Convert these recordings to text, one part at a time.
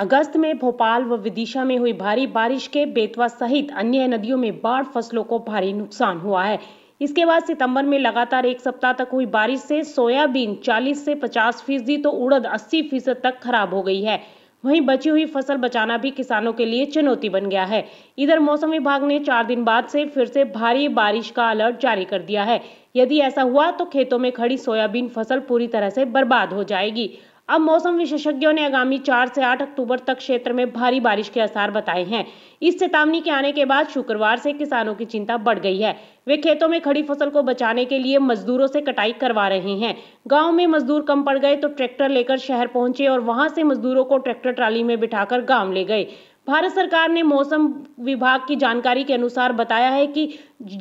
अगस्त में भोपाल व विदिशा में हुई भारी बारिश के बेतवा सहित अन्य नदियों में बाढ़ फसलों को भारी नुकसान हुआ है इसके बाद सितंबर में लगातार एक सप्ताह तक हुई बारिश से सोयाबीन 40 से 50 फीसदी तो उड़द 80 फीसद तक खराब हो गई है वहीं बची हुई फसल बचाना भी किसानों के लिए चुनौती बन गया है इधर मौसम विभाग ने चार दिन बाद से फिर से भारी बारिश का अलर्ट जारी कर दिया है यदि ऐसा हुआ तो खेतों में खड़ी सोयाबीन फसल पूरी तरह से बर्बाद हो जाएगी अब मौसम विशेषज्ञों ने आगामी चार से आठ अक्टूबर तक क्षेत्र में भारी बारिश के आसार बताए हैं इस चेतावनी के आने के बाद शुक्रवार से किसानों की चिंता बढ़ गई है वे खेतों में खड़ी फसल को बचाने के लिए मजदूरों से कटाई करवा रहे हैं गांव में मजदूर कम पड़ गए तो ट्रैक्टर लेकर शहर पहुंचे और वहां से मजदूरों को ट्रैक्टर ट्राली में बिठाकर गांव ले गए भारत सरकार ने मौसम विभाग की जानकारी के अनुसार बताया है कि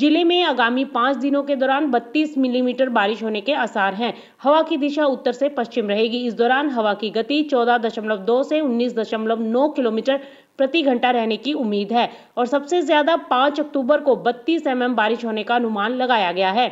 जिले में आगामी पाँच दिनों के दौरान 32 मिलीमीटर बारिश होने के आसार हैं हवा की दिशा उत्तर से पश्चिम रहेगी इस दौरान हवा की गति 14.2 से 19.9 किलोमीटर प्रति घंटा रहने की उम्मीद है और सबसे ज्यादा 5 अक्टूबर को 32 एम बारिश होने का अनुमान लगाया गया है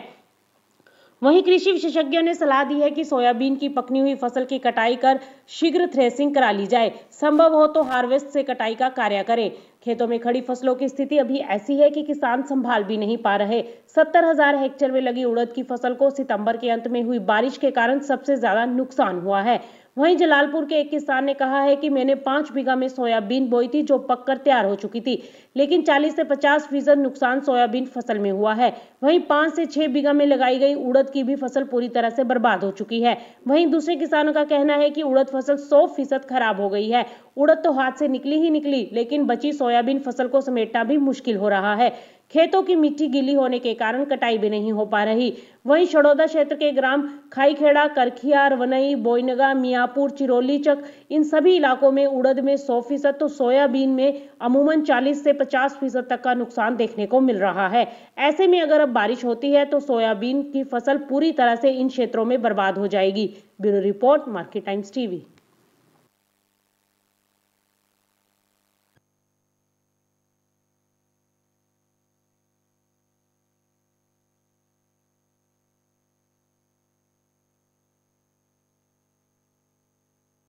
वहीं कृषि विशेषज्ञों ने सलाह दी है कि सोयाबीन की पकनी हुई फसल की कटाई कर शीघ्र थ्रेसिंग करा ली जाए संभव हो तो हार्वेस्ट से कटाई का कार्य करें खेतों में खड़ी फसलों की स्थिति अभी ऐसी है कि किसान संभाल भी नहीं पा रहे सत्तर हजार हेक्टेयर में लगी उड़द की फसल को सितंबर के अंत में हुई बारिश के कारण सबसे ज्यादा नुकसान हुआ है वहीं जलालपुर के एक किसान ने कहा है कि मैंने पांच बीघा में सोयाबीन बोई थी जो पककर तैयार हो चुकी थी लेकिन 40 से 50 फीसद नुकसान सोयाबीन फसल में हुआ है वहीं पांच से छह बीघा में लगाई गई उड़द की भी फसल पूरी तरह से बर्बाद हो चुकी है वहीं दूसरे किसानों का कहना है कि उड़द फसल सौ फीसद खराब हो गई है उड़द तो हाथ से निकली ही निकली लेकिन बची सोया सोयाबीन फसल को समेटना भी मुश्किल हो रहा है खेतों की मिट्टी गीली होने के कारण कटाई भी नहीं हो पा रही वहीं शड़ौदा क्षेत्र के ग्राम खाईखेड़ा करखियार वनई बोईनगा मियापुर चिरोली चक इन सभी इलाकों में उड़द में 100 फीसद तो सोयाबीन में अमूमन 40 से 50 फीसद तक का नुकसान देखने को मिल रहा है ऐसे में अगर अब बारिश होती है तो सोयाबीन की फसल पूरी तरह से इन क्षेत्रों में बर्बाद हो जाएगी bureau report Market Times TV